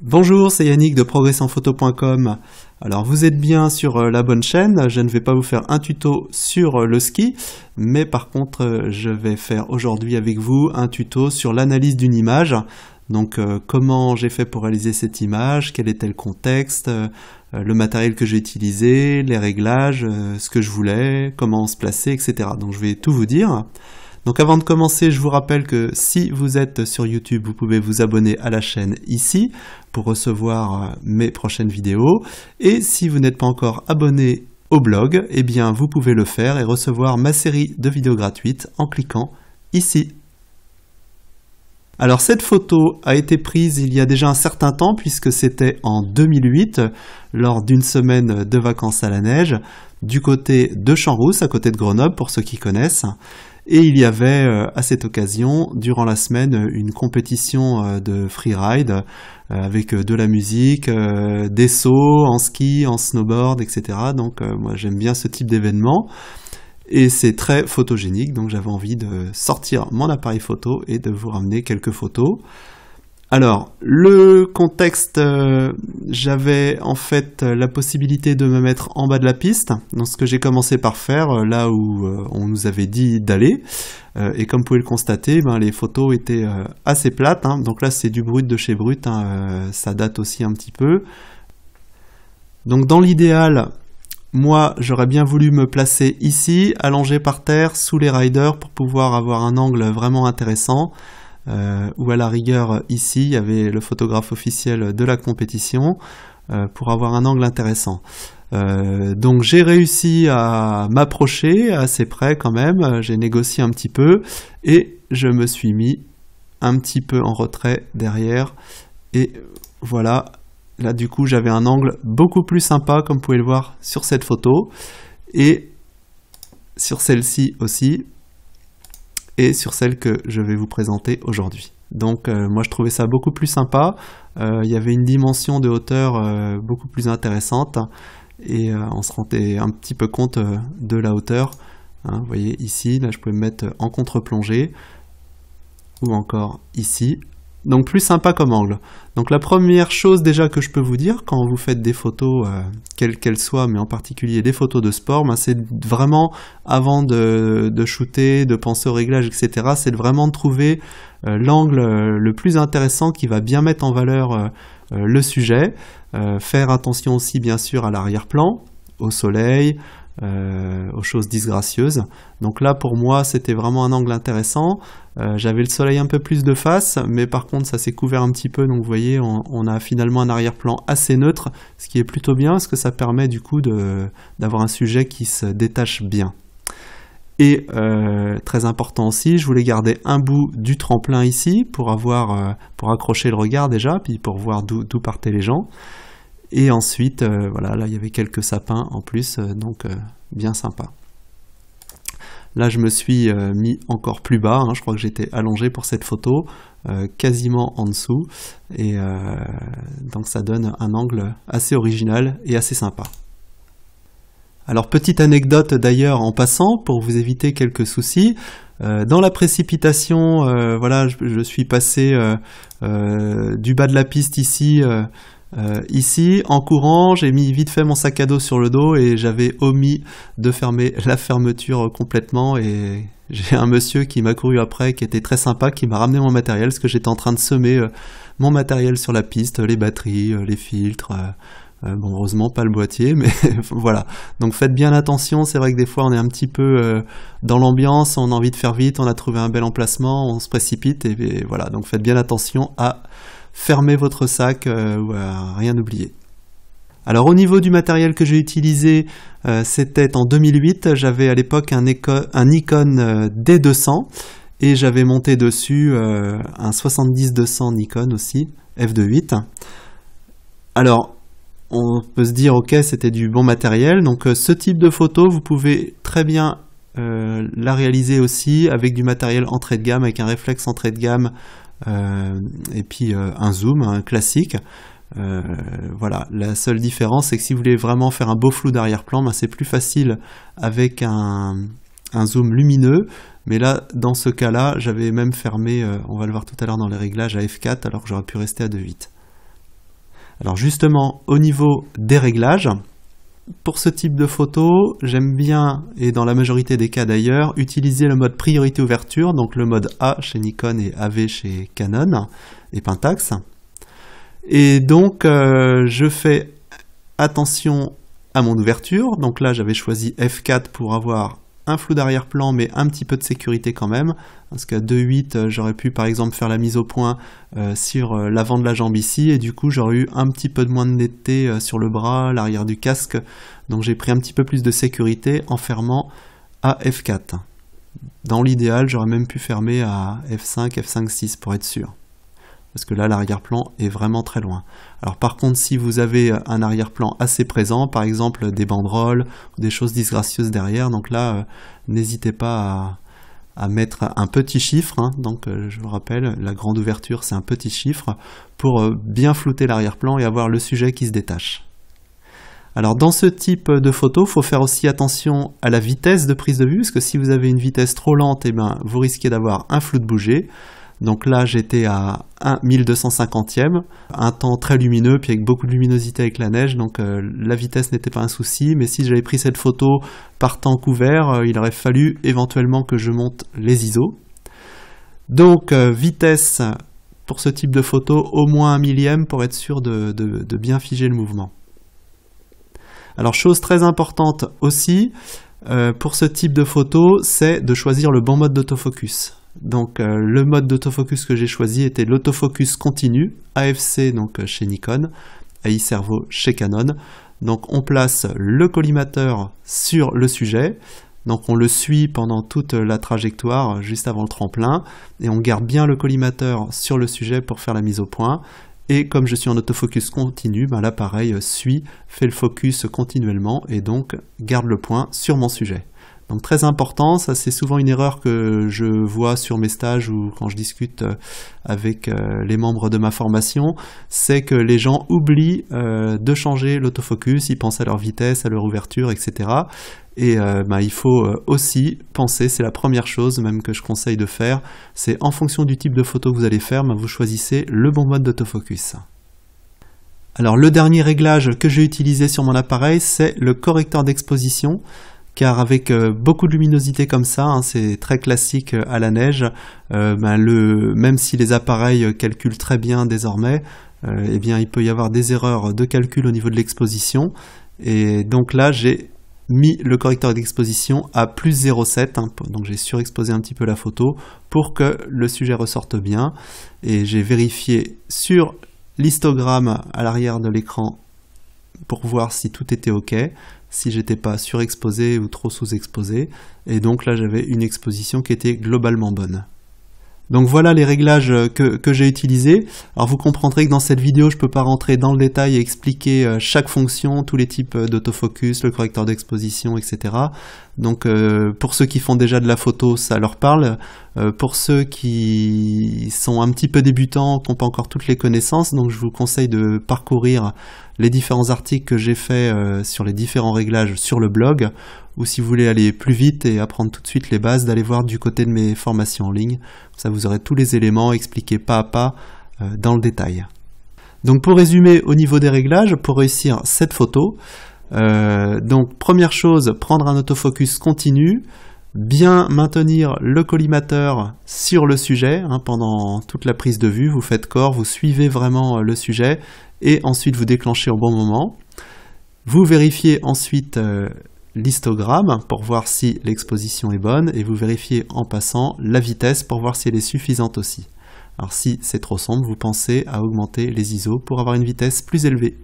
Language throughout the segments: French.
Bonjour, c'est Yannick de Progressenphoto.com. Alors vous êtes bien sur euh, la bonne chaîne, je ne vais pas vous faire un tuto sur euh, le ski, mais par contre euh, je vais faire aujourd'hui avec vous un tuto sur l'analyse d'une image. Donc comment j'ai fait pour réaliser cette image, quel était le contexte, le matériel que j'ai utilisé, les réglages, ce que je voulais, comment se placer, etc. Donc je vais tout vous dire. Donc avant de commencer, je vous rappelle que si vous êtes sur YouTube, vous pouvez vous abonner à la chaîne ici pour recevoir euh, mes prochaines vidéos. Et si vous n'êtes pas encore abonné au blog, eh bien vous pouvez le faire et recevoir ma série de vidéos gratuites en cliquant ici. Alors cette photo a été prise il y a déjà un certain temps puisque c'était en 2008 lors d'une semaine de vacances à la neige du côté de champs à côté de Grenoble pour ceux qui connaissent. Et il y avait euh, à cette occasion, durant la semaine, une compétition euh, de freeride euh, avec de la musique, des sauts en ski, en snowboard, etc. Donc moi j'aime bien ce type d'événement. Et c'est très photogénique, donc j'avais envie de sortir mon appareil photo et de vous ramener quelques photos. Alors, le contexte, euh, j'avais en fait la possibilité de me mettre en bas de la piste, donc ce que j'ai commencé par faire euh, là où euh, on nous avait dit d'aller. et comme vous pouvez le constater, ben, les photos étaient assez plates, hein. donc là c'est du brut de chez brut, hein, ça date aussi un petit peu. Donc dans l'idéal, moi, j'aurais bien voulu me placer ici, allongé par terre, sous les riders, pour pouvoir avoir un angle vraiment intéressant où euh, ou à la rigueur ici, il y avait le photographe officiel de la compétition euh, pour avoir un angle intéressant. Euh, donc j'ai réussi à m'approcher assez près quand même, j'ai négocié un petit peu et je me suis mis un petit peu en retrait derrière et voilà, là du coup j'avais un angle beaucoup plus sympa comme vous pouvez le voir sur cette photo et sur celle-ci aussi sur celle que je vais vous présenter aujourd'hui. Donc euh, moi je trouvais ça beaucoup plus sympa, euh, il y avait une dimension de hauteur euh, beaucoup plus intéressante et on se rendait un petit peu compte de la hauteur. Hein, vous voyez ici, là je pouvais mettre en contre-plongée ou encore ici donc plus sympa comme angle. Donc la première chose déjà que je peux vous dire quand vous faites des photos, euh, quelles qu'elles soient, mais en particulier des photos de sport, ben, c'est vraiment avant de, shooter, de penser au réglage, etc. C'est vraiment de trouver euh, l'angle euh, le plus intéressant qui va bien mettre en valeur le sujet. faire attention aussi bien sûr à l'arrière-plan, au soleil, euh, aux choses disgracieuses. Donc là, pour moi, c'était vraiment un angle intéressant. Euh, j'avais le soleil un peu plus de face, mais par contre, ça s'est couvert un petit peu. Donc vous voyez, on, a finalement un arrière-plan assez neutre, ce qui est plutôt bien, parce que ça permet du coup d'avoir un sujet qui se détache bien. Et euh, très important aussi, je voulais garder un bout du tremplin ici pour avoir, pour accrocher le regard déjà, puis pour voir d'où partaient les gens. Et ensuite, euh, voilà, là il y avait quelques sapins en plus, euh, donc euh, bien sympa. Là je me suis mis encore plus bas, hein, je crois que j'étais allongé pour cette photo, quasiment en dessous, et donc ça donne un angle assez original et assez sympa. Alors petite anecdote d'ailleurs en passant, pour vous éviter quelques soucis, dans la précipitation, voilà, je, suis passé du bas de la piste ici euh, ici, en courant, j'ai mis vite fait mon sac à dos sur le dos et j'avais omis de fermer la fermeture complètement et j'ai un monsieur qui m'a couru après, qui était très sympa, qui m'a ramené mon matériel, parce que j'étais en train de semer euh, mon matériel sur la piste, les batteries, euh, les filtres. Euh, bon, heureusement, pas le boîtier, mais voilà. Donc faites bien attention, c'est vrai que des fois on est un petit peu dans l'ambiance, on a envie de faire vite, on a trouvé un bel emplacement, on se précipite, et voilà. Donc faites bien attention à fermez votre sac, euh, rien oublier. Alors au niveau du matériel que j'ai utilisé, euh, c'était en 2008, j'avais à l'époque un, un, Nikon euh, D200 et j'avais monté dessus un 70-200 Nikon aussi, f2.8. Alors on peut se dire ok c'était du bon matériel, donc ce type de photo vous pouvez très bien la réaliser aussi avec du matériel entrée de gamme, avec un réflexe entrée de gamme euh, et puis euh, un zoom classique. Euh, voilà, la seule différence c'est que si vous voulez vraiment faire un beau flou d'arrière-plan, ben, c'est plus facile avec un, zoom lumineux. Mais là, dans ce cas-là, j'avais même fermé, on va le voir tout à l'heure dans les réglages, à F4 alors que j'aurais pu rester à 2.8. Alors justement, au niveau des réglages, pour ce type de photo, j'aime bien, et dans la majorité des cas d'ailleurs, utiliser le mode priorité ouverture, donc le mode A chez Nikon et AV chez Canon et Pentax. Et donc euh, je fais attention à mon ouverture, donc là j'avais choisi F4 pour avoir un flou d'arrière-plan, mais un petit peu de sécurité quand même. Parce qu'à 2.8 euh, j'aurais pu par exemple faire la mise au point euh, sur euh, l'avant de la jambe ici, et du coup j'aurais eu un petit peu de moins de netteté sur le bras, l'arrière du casque. Donc j'ai pris un petit peu plus de sécurité en fermant à F4. Dans l'idéal, j'aurais même pu fermer à F5, F5, 6 pour être sûr parce que là l'arrière-plan est vraiment très loin. Alors par contre si vous avez un arrière-plan assez présent, par exemple des banderoles, des choses disgracieuses derrière, donc là euh, n'hésitez pas à, mettre un petit chiffre, hein. donc euh, je vous rappelle la grande ouverture c'est un petit chiffre, pour euh, bien flouter l'arrière-plan et avoir le sujet qui se détache. Alors dans ce type de photo, il faut faire aussi attention à la vitesse de prise de vue, parce que si vous avez une vitesse trop lente, eh ben, vous risquez d'avoir un flou de bouger. Donc là, j'étais à 1250e, un temps très lumineux, puis avec beaucoup de luminosité avec la neige, donc euh, la vitesse n'était pas un souci, mais si j'avais pris cette photo par temps couvert, euh, il aurait fallu éventuellement que je monte les ISO. Donc euh, vitesse pour ce type de photo, au moins un millième pour être sûr de bien figer le mouvement. Alors chose très importante aussi, pour ce type de photo, c'est de choisir le bon mode d'autofocus. Donc euh, le mode d'autofocus que j'ai choisi était l'autofocus continu, AFC donc euh, chez Nikon, AI Servo chez Canon. Donc on place le collimateur sur le sujet, donc on le suit pendant toute la trajectoire juste avant le tremplin et on garde bien le collimateur sur le sujet pour faire la mise au point. Et comme je suis en autofocus continu, ben, l'appareil suit, fait le focus continuellement et donc garde le point sur mon sujet. Donc très important, ça c'est souvent une erreur que je vois sur mes stages ou quand je discute euh, avec euh, les membres de ma formation, c'est que les gens oublient euh, de changer l'autofocus, ils pensent à leur vitesse, à leur ouverture, etc. Et bah, il faut aussi penser, c'est la première chose même que je conseille de faire, c'est en fonction du type de photo que vous allez faire, bah, vous choisissez le bon mode d'autofocus. Alors le dernier réglage que j'ai utilisé sur mon appareil, c'est le correcteur d'exposition car avec euh, beaucoup de luminosité comme ça, hein, c'est très classique euh, à la neige, euh, ben, même si les appareils calculent très bien désormais, eh bien il peut y avoir des erreurs de calcul au niveau de l'exposition. Et donc là, j'ai mis le correcteur d'exposition à plus 0,7, hein, donc j'ai surexposé un petit peu la photo pour que le sujet ressorte bien. Et j'ai vérifié sur l'histogramme à l'arrière de l'écran pour voir si tout était ok, si j'étais pas surexposé ou trop sous-exposé, et donc là j'avais une exposition qui était globalement bonne. Donc voilà les réglages euh, que, j'ai utilisés. Alors vous comprendrez que dans cette vidéo, je ne peux pas rentrer dans le détail et expliquer euh, chaque fonction, tous les types euh, d'autofocus, le correcteur d'exposition, etc. Donc pour ceux qui font déjà de la photo, ça leur parle. pour ceux qui sont un petit peu débutants, qui n'ont pas encore toutes les connaissances, donc je vous conseille de parcourir les différents articles que j'ai fait euh, sur les différents réglages sur le blog, ou si vous voulez aller plus vite et apprendre tout de suite les bases, d'aller voir du côté de mes formations en ligne. Ça vous aurez tous les éléments expliqués pas à pas euh, dans le détail. Donc pour résumer au niveau des réglages, pour réussir cette photo, euh, donc première chose, prendre un autofocus continu, bien maintenir le collimateur sur le sujet hein, pendant toute la prise de vue. Vous faites corps, vous suivez vraiment euh, le sujet et ensuite vous déclenchez au bon moment. Vous vérifiez ensuite euh, l'histogramme pour voir si l'exposition est bonne et vous vérifiez en passant la vitesse pour voir si elle est suffisante aussi. Alors si c'est trop sombre, vous pensez à augmenter les ISO pour avoir une vitesse plus élevée.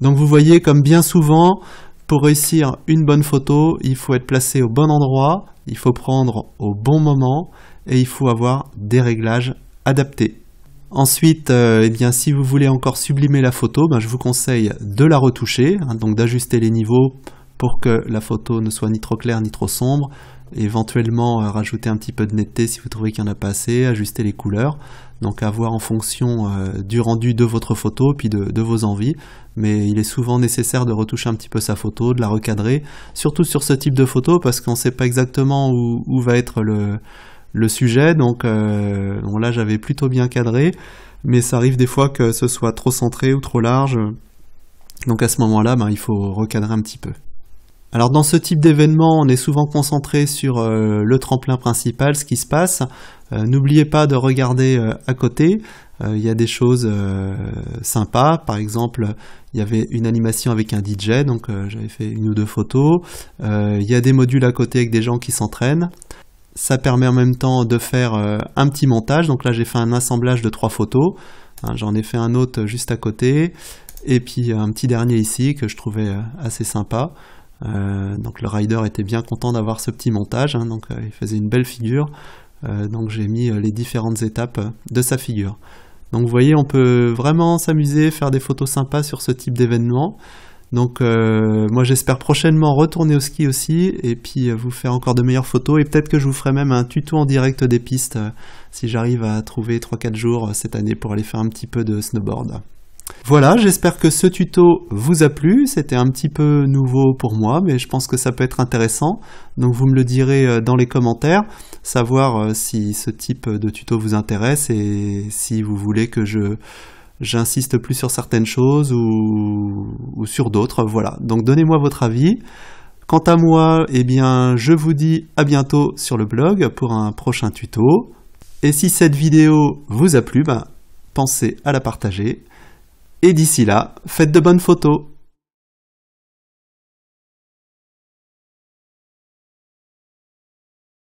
Donc vous voyez comme bien souvent, pour réussir une bonne photo, il faut être placé au bon endroit, il faut prendre au bon moment et il faut avoir des réglages adaptés. Ensuite, euh, eh bien, si vous voulez encore sublimer la photo, ben, je vous conseille de la retoucher, hein, donc d'ajuster les niveaux pour que la photo ne soit ni trop claire ni trop sombre, éventuellement euh, rajouter un petit peu de netteté si vous trouvez qu'il n'y en a pas assez, ajuster les couleurs donc à voir en fonction euh, du rendu de votre photo, puis de, vos envies, mais il est souvent nécessaire de retoucher un petit peu sa photo, de la recadrer, surtout sur ce type de photo, parce qu'on ne sait pas exactement où, va être le, sujet, donc euh, là j'avais plutôt bien cadré, mais ça arrive des fois que ce soit trop centré ou trop large, donc à ce moment-là, ben, il faut recadrer un petit peu. Alors dans ce type d'événement, on est souvent concentré sur euh, le tremplin principal, ce qui se passe, euh, n'oubliez pas de regarder euh, à côté. Euh, il y a des choses sympas. Par exemple, il y avait une animation avec un DJ, donc j'avais fait une ou deux photos. il y a des modules à côté avec des gens qui s'entraînent ça permet en même temps de faire un petit montage. Donc là, j'ai fait un assemblage de trois photos. Hein, j'en ai fait un autre juste à côté. Et puis un petit dernier ici que je trouvais assez sympa. donc le rider était bien content d'avoir ce petit montage. Hein. donc il faisait une belle figure. Euh, donc j'ai mis euh, les différentes étapes euh, de sa figure. Donc vous voyez, on peut vraiment s'amuser, faire des photos sympas sur ce type d'événement. Donc moi j'espère prochainement retourner au ski aussi et puis vous faire encore de meilleures photos et peut-être que je vous ferai même un tuto en direct des pistes si j'arrive à trouver 3-4 jours cette année pour aller faire un petit peu de snowboard. Voilà, j'espère que ce tuto vous a plu. C'était un petit peu nouveau pour moi, mais je pense que ça peut être intéressant. Donc vous me le direz euh, dans les commentaires, savoir euh, si ce type de tuto vous intéresse et si vous voulez que je j'insiste plus sur certaines choses ou, sur d'autres. Voilà, donc donnez-moi votre avis. Quant à moi, eh bien, je vous dis à bientôt sur le blog pour un prochain tuto. Et si cette vidéo vous a plu, ben, pensez à la partager. Et d'ici là, faites de bonnes photos